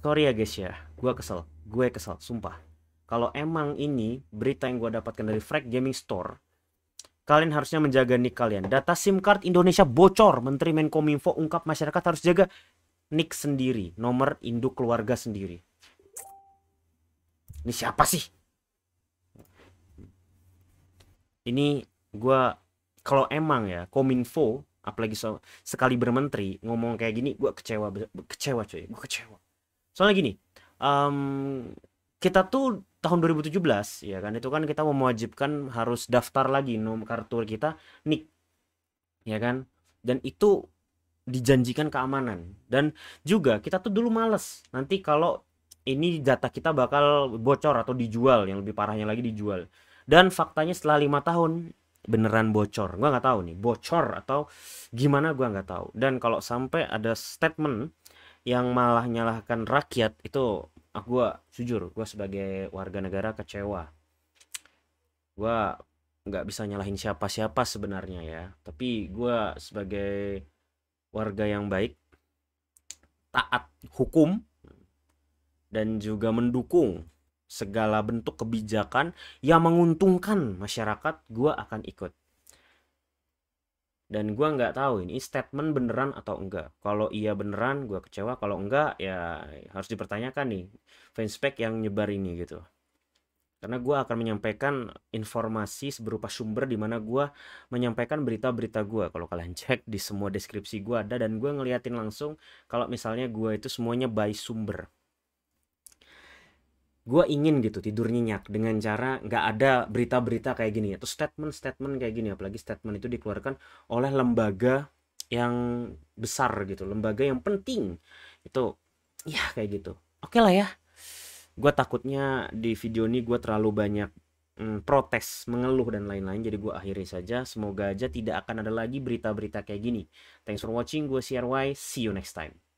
sorry ya guys ya gue kesel gue kesel sumpah kalau emang ini berita yang gue dapatkan dari Frag Gaming Store kalian harusnya menjaga nick kalian data SIM card Indonesia bocor Menteri Menkominfo ungkap masyarakat harus jaga nick sendiri nomor induk keluarga sendiri ini siapa sih ini gue kalau emang ya kominfo apalagi so, sekali bermenteri ngomong kayak gini gue kecewa kecewa coy, gue kecewa soalnya gini um, kita tuh tahun 2017 ya kan itu kan kita mewajibkan harus daftar lagi nomor kartu kita nik ya kan dan itu dijanjikan keamanan dan juga kita tuh dulu males nanti kalau ini data kita bakal bocor atau dijual yang lebih parahnya lagi dijual dan faktanya setelah lima tahun beneran bocor gua nggak tahu nih bocor atau gimana gua nggak tahu dan kalau sampai ada statement yang malah nyalahkan rakyat itu aku ah, gua jujur gue sebagai warga negara kecewa gue nggak bisa nyalahin siapa-siapa sebenarnya ya tapi gue sebagai warga yang baik taat hukum dan juga mendukung segala bentuk kebijakan yang menguntungkan masyarakat gue akan ikut dan gue nggak tahu ini statement beneran atau enggak kalau iya beneran gue kecewa kalau enggak ya harus dipertanyakan nih fanspec yang nyebar ini gitu karena gue akan menyampaikan informasi berupa sumber di mana gue menyampaikan berita-berita gue kalau kalian cek di semua deskripsi gue ada dan gue ngeliatin langsung kalau misalnya gue itu semuanya by sumber gue ingin gitu tidur nyenyak dengan cara nggak ada berita-berita kayak gini atau ya. statement-statement kayak gini apalagi statement itu dikeluarkan oleh lembaga yang besar gitu lembaga yang penting itu ya kayak gitu oke okay lah ya gue takutnya di video ini gue terlalu banyak hmm, protes mengeluh dan lain-lain jadi gue akhiri saja semoga aja tidak akan ada lagi berita-berita kayak gini thanks for watching gue CRY see you next time